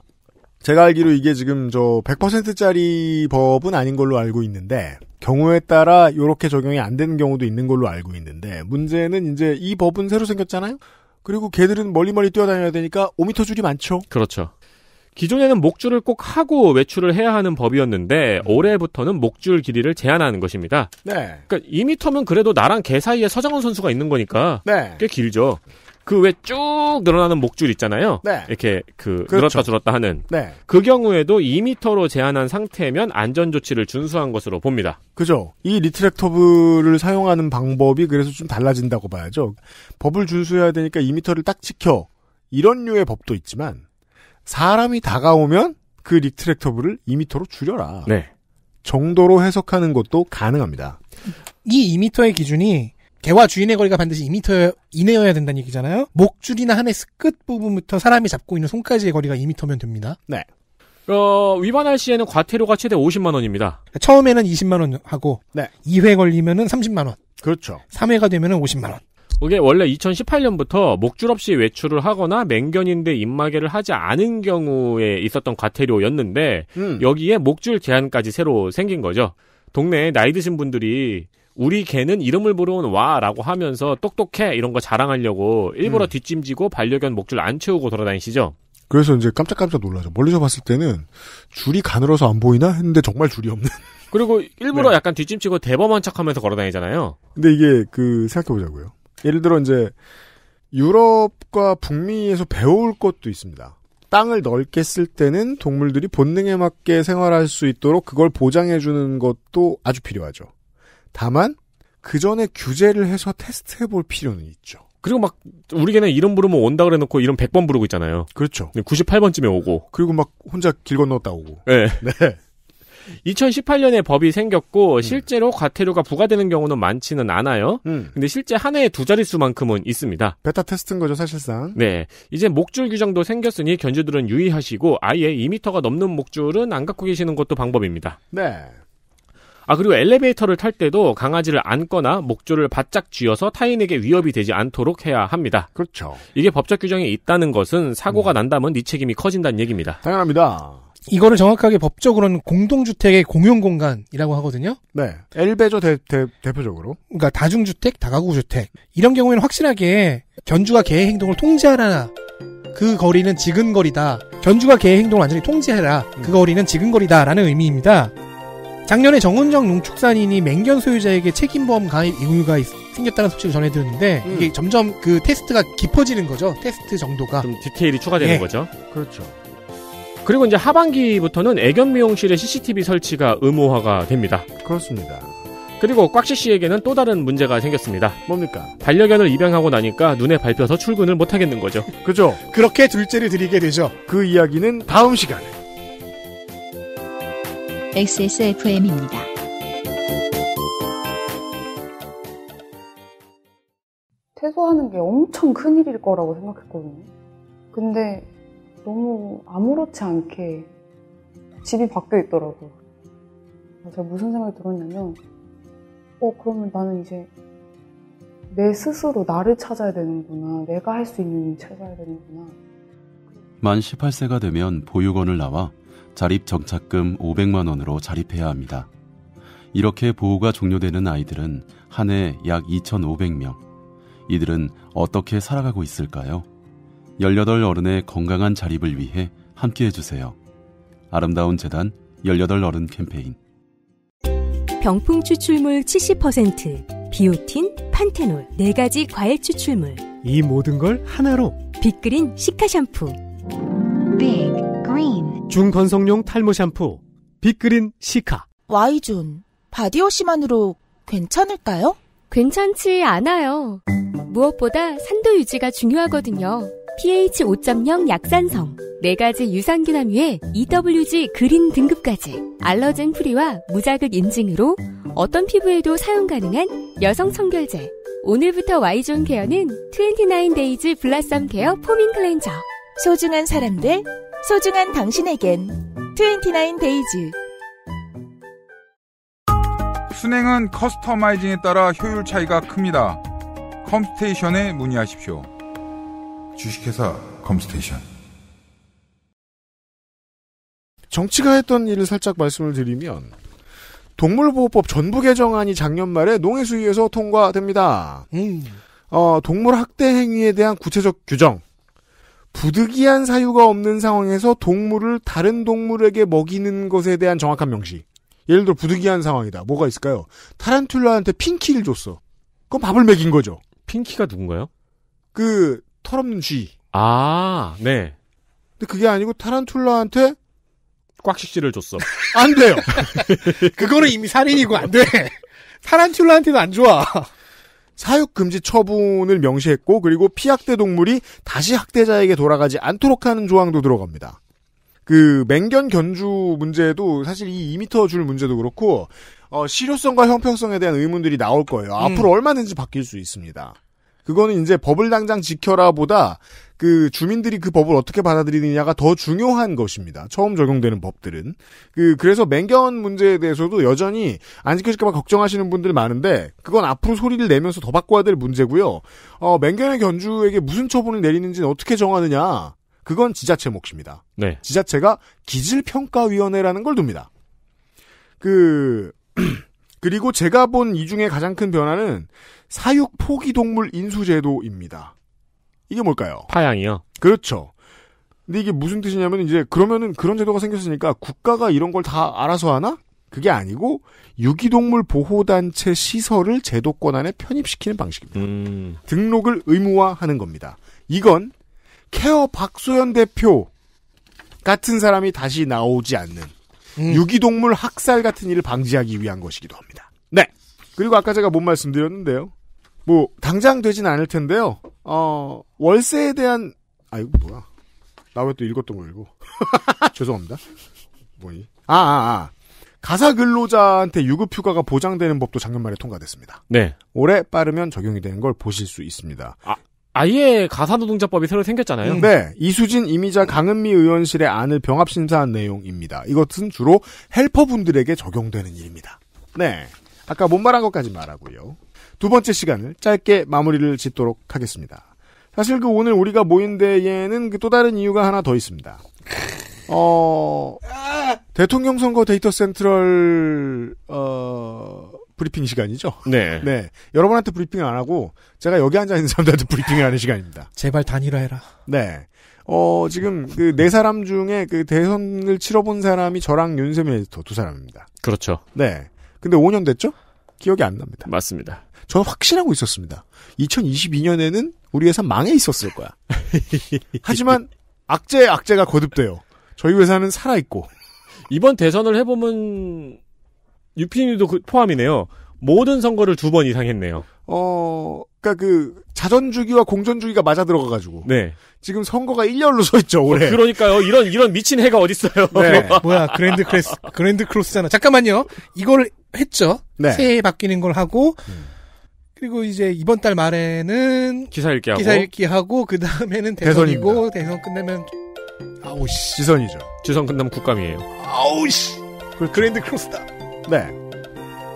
제가 알기로 이게 지금 저 100%짜리 법은 아닌 걸로 알고 있는데 경우에 따라 이렇게 적용이 안 되는 경우도 있는 걸로 알고 있는데 문제는 이제 이 법은 새로 생겼잖아요. 그리고 개들은 멀리멀리 뛰어다녀야 되니까 5 m 줄이 많죠. 그렇죠. 기존에는 목줄을 꼭 하고 외출을 해야 하는 법이었는데 음. 올해부터는 목줄 길이를 제한하는 것입니다. 네. 그러니까 2미터면 그래도 나랑 개 사이에 서장훈 선수가 있는 거니까 네. 꽤 길죠. 그 왜 쭉 늘어나는 목줄 있잖아요. 네. 이렇게 그 그렇죠. 늘었다 줄었다 하는. 네. 그 경우에도 2미터로 제한한 상태면 안전 조치를 준수한 것으로 봅니다. 그죠. 이 리트랙터블을 사용하는 방법이 그래서 좀 달라진다고 봐야죠. 법을 준수해야 되니까 2미터를 딱 지켜. 이런 류의 법도 있지만 사람이 다가오면 그 리트랙터블을 2미터로 줄여라. 네. 정도로 해석하는 것도 가능합니다. 이 2미터의 기준이 개와 주인의 거리가 반드시 2미터 이내여야 된다는 얘기잖아요. 목줄이나 하네스 끝 부분부터 사람이 잡고 있는 손까지의 거리가 2미터면 됩니다. 네. 어, 위반할 시에는 과태료가 최대 50만 원입니다. 처음에는 20만 원 하고 네. 2회 걸리면은 30만 원. 그렇죠. 3회가 되면은 50만 원. 그게 원래 2018년부터 목줄 없이 외출을 하거나 맹견인데 입마개를 하지 않은 경우에 있었던 과태료였는데 음. 여기에 목줄 제한까지 새로 생긴 거죠. 동네에 나이 드신 분들이 우리 개는 이름을 부르는 와라고 하면서 똑똑해 이런 거 자랑하려고 일부러 음. 뒷짐지고 반려견 목줄 안 채우고 돌아다니시죠. 그래서 이제 깜짝깜짝 놀라죠. 멀리서 봤을 때는 줄이 가늘어서 안 보이나 했는데 정말 줄이 없는. 그리고 일부러 네. 약간 뒷짐치고 대범한 척하면서 걸어다니잖아요. 근데 이게 그 생각해 보자고요. 예를 들어 이제 유럽과 북미에서 배울 것도 있습니다. 땅을 넓게 쓸 때는 동물들이 본능에 맞게 생활할 수 있도록 그걸 보장해주는 것도 아주 필요하죠. 다만 그 전에 규제를 해서 테스트해볼 필요는 있죠. 그리고 막 우리게는 이름 부르면 온다 그래 놓고 이름 100번 부르고 있잖아요. 그렇죠. 98번쯤에 오고. 그리고 막 혼자 길 건넜다 오고. 예. 네. 네. 2018년에 법이 생겼고 음. 실제로 과태료가 부과되는 경우는 많지는 않아요. 음. 근데 실제 한 해에 두 자릿수만큼은 있습니다. 베타 테스트인 거죠, 사실상. 네. 이제 목줄 규정도 생겼으니 견주들은 유의하시고 아예 2m가 넘는 목줄은 안 갖고 계시는 것도 방법입니다. 네. 아 그리고 엘리베이터를 탈 때도 강아지를 안거나 목줄을 바짝 쥐어서 타인에게 위협이 되지 않도록 해야 합니다. 그렇죠. 이게 법적 규정에 있다는 것은 사고가 음. 난다면 네 책임이 커진다는 얘기입니다. 당연합니다. 이거를 정확하게 법적으로는 공동주택의 공용공간이라고 하거든요. 네. 엘베조 대, 대, 표적으로 그러니까 다중주택, 다가구주택. 이런 경우에는 확실하게 견주가 개의 행동을 통제하라. 그 거리는 지근거리다. 견주가 개의 행동을 완전히 통제해라. 그 거리는 지근거리다. 라는 의미입니다. 작년에 정은정 농축산인이 맹견 소유자에게 책임보험 가입 의무가 생겼다는 소식을 전해드렸는데 음. 이게 점점 그 테스트가 깊어지는 거죠. 테스트 정도가 좀 디테일이 추가되는 네. 거죠. 그렇죠. 그리고 이제 하반기부터는 애견 미용실의 CCTV 설치가 의무화가 됩니다. 그렇습니다. 그리고 꽉씨 씨에게는 또 다른 문제가 생겼습니다. 뭡니까? 반려견을 입양하고 나니까 눈에 밟혀서 출근을 못 하겠는 거죠. 그죠? 그렇게 둘째를 드리게 되죠. 그 이야기는 다음 시간에. XSFM입니다. 퇴소하는 게 엄청 큰 일일 거라고 생각했거든요. 근데 너무 아무렇지 않게 집이 바뀌어 있더라고요. 제가 무슨 생각이 들었냐면, 어, 그러면 나는 이제 내 스스로 나를 찾아야 되는구나. 내가 할 수 있는 일 찾아야 되는구나. 만 18세가 되면 보육원을 나와 자립정착금 500만원으로 자립해야 합니다. 이렇게 보호가 종료되는 아이들은 한 해 약 2,500명. 이들은 어떻게 살아가고 있을까요? 18 어른의 건강한 자립을 위해 함께 해주세요. 아름다운 재단 18 어른 캠페인 병풍 추출물 70% 비오틴, 판테놀 4가지 과일 추출물 이 모든 걸 하나로 빅그린 시카 샴푸 빅 그린 중건성용 탈모 샴푸 빅그린 시카 와이존 바디워시만으로 괜찮을까요? 괜찮지 않아요. 무엇보다 산도 유지가 중요하거든요. pH 5.0 약산성, 4가지 유산균함유에 EWG 그린 등급까지 알러젠 프리와 무자극 인증으로 어떤 피부에도 사용 가능한 여성 청결제. 오늘부터 Y존 케어는 29데이즈 블라썸 케어 포밍 클렌저. 소중한 사람들, 소중한 당신에겐 29데이즈. 순행은 커스터마이징에 따라 효율 차이가 큽니다. 컴스테이션에 문의하십시오. 주식회사 컴스테이션 정치가 했던 일을 살짝 말씀을 드리면 동물보호법 전부 개정안이 작년 말에 농해수위에서 통과됩니다. 음. 어, 동물 학대 행위에 대한 구체적 규정. 부득이한 사유가 없는 상황에서 동물을 다른 동물에게 먹이는 것에 대한 정확한 명시. 예를 들어 부득이한 상황이다. 뭐가 있을까요? 타란툴라한테 핑키를 줬어. 그건 밥을 먹인 거죠. 핑키가 누군가요? 그 털없는 쥐. 아, 네. 근데 그게 아니고 타란툴라한테 꽉식지를 줬어. 안 돼요. 그거는 이미 살인이고 안 돼. 타란툴라한테도안 좋아. 사육금지 처분을 명시했고 그리고 피학대 동물이 다시 학대자에게 돌아가지 않도록 하는 조항도 들어갑니다. 그 맹견 견주 문제도 사실 이 2미터 줄 문제도 그렇고 어, 실효성과 형평성에 대한 의문들이 나올 거예요. 음. 앞으로 얼마든지 바뀔 수 있습니다. 그거는 이제 법을 당장 지켜라보다 그 주민들이 그 법을 어떻게 받아들이느냐가 더 중요한 것입니다. 처음 적용되는 법들은 그 그래서 맹견 문제에 대해서도 여전히 안 지켜질까봐 걱정하시는 분들 많은데 그건 앞으로 소리를 내면서 더 바꿔야 될 문제고요. 어, 맹견의 견주에게 무슨 처분을 내리는지 어떻게 정하느냐 그건 지자체 몫입니다. 네. 지자체가 기질평가위원회라는 걸 둡니다. 그 그리고 제가 본 이 중에 가장 큰 변화는 사육 포기 동물 인수 제도입니다. 이게 뭘까요? 파양이요. 그렇죠. 근데 이게 무슨 뜻이냐면 이제 그러면은 그런 제도가 생겼으니까 국가가 이런 걸 다 알아서 하나? 그게 아니고 유기동물 보호단체 시설을 제도권 안에 편입시키는 방식입니다. 음. 등록을 의무화하는 겁니다. 이건 케어 박소연 대표 같은 사람이 다시 나오지 않는 음. 유기동물 학살 같은 일을 방지하기 위한 것이기도 합니다. 네. 그리고 아까 제가 못 말씀드렸는데요. 뭐 당장 되진 않을 텐데요. 어, 월세에 대한 아이고 뭐야? 나 왜 또 읽었던 거 읽고? 죄송합니다. 뭐니? 아, 아, 아. 가사 근로자한테 유급 휴가가 보장되는 법도 작년 말에 통과됐습니다. 네. 올해 빠르면 적용이 되는 걸 보실 수 있습니다. 아, 아예 가사노동자법이 새로 생겼잖아요. 음, 네. 이수진, 이미자, 강은미 의원실의 안을 병합심사한 내용입니다. 이것은 주로 헬퍼분들에게 적용되는 일입니다. 네. 아까 못 말한 것까지 말하고요. 두 번째 시간을 짧게 마무리를 짓도록 하겠습니다. 사실 그 오늘 우리가 모인 데에는 그 또 다른 이유가 하나 더 있습니다. 어, 대통령 선거 데이터 센트럴, 어, 브리핑 시간이죠? 네. 네. 여러분한테 브리핑을 안 하고, 제가 여기 앉아있는 사람들한테 브리핑을 하는 시간입니다. 제발 단일화해라. 네. 어, 지금 그 네 사람 중에 그 대선을 치러본 사람이 저랑 윤세민 에디터 두 사람입니다. 그렇죠. 네. 근데 5년 됐죠? 기억이 안 납니다. 맞습니다. 저는 확신하고 있었습니다. 2022년에는 우리 회사 망해 있었을 거야. 하지만 악재 악재가 거듭돼요. 저희 회사는 살아 있고 이번 대선을 해보면 유피니도 그 포함이네요. 모든 선거를 두 번 이상 했네요. 어, 그니까 그, 자전주기와 공전주기가 맞아 들어가가지고. 네. 지금 선거가 1년으로 서있죠, 올해. 어, 그러니까요. 이런, 이런 미친 해가 어딨어요. 네. 뭐야, 그랜드 크로스 그랜드 크로스잖아. 잠깐만요. 이걸 했죠. 네. 새해 바뀌는 걸 하고, 음. 그리고 이제 이번 달 말에는 기사 읽기 하고 기사 읽기 하고 그 다음에는 대선이고 대선 끝나면 아우씨 지선이죠. 지선 끝나면 국감이에요. 아우씨 그 그랜드 크로스다. 네.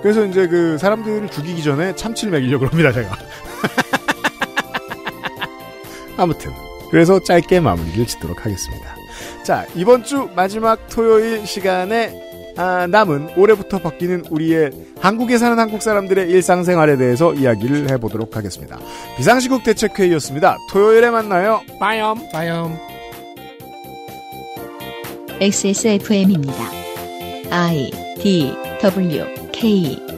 그래서 이제 그 사람들을 죽이기 전에 참치를 먹이려고 합니다 제가. 아무튼 그래서 짧게 마무리를 짓도록 하겠습니다. 자 이번 주 마지막 토요일 시간에 아, 남은 올해부터 바뀌는 우리의 한국에 사는 한국 사람들의 일상생활에 대해서 이야기를 해보도록 하겠습니다. 비상시국 대책회의였습니다. 토요일에 만나요. 바염바염 XSFM입니다. I D W K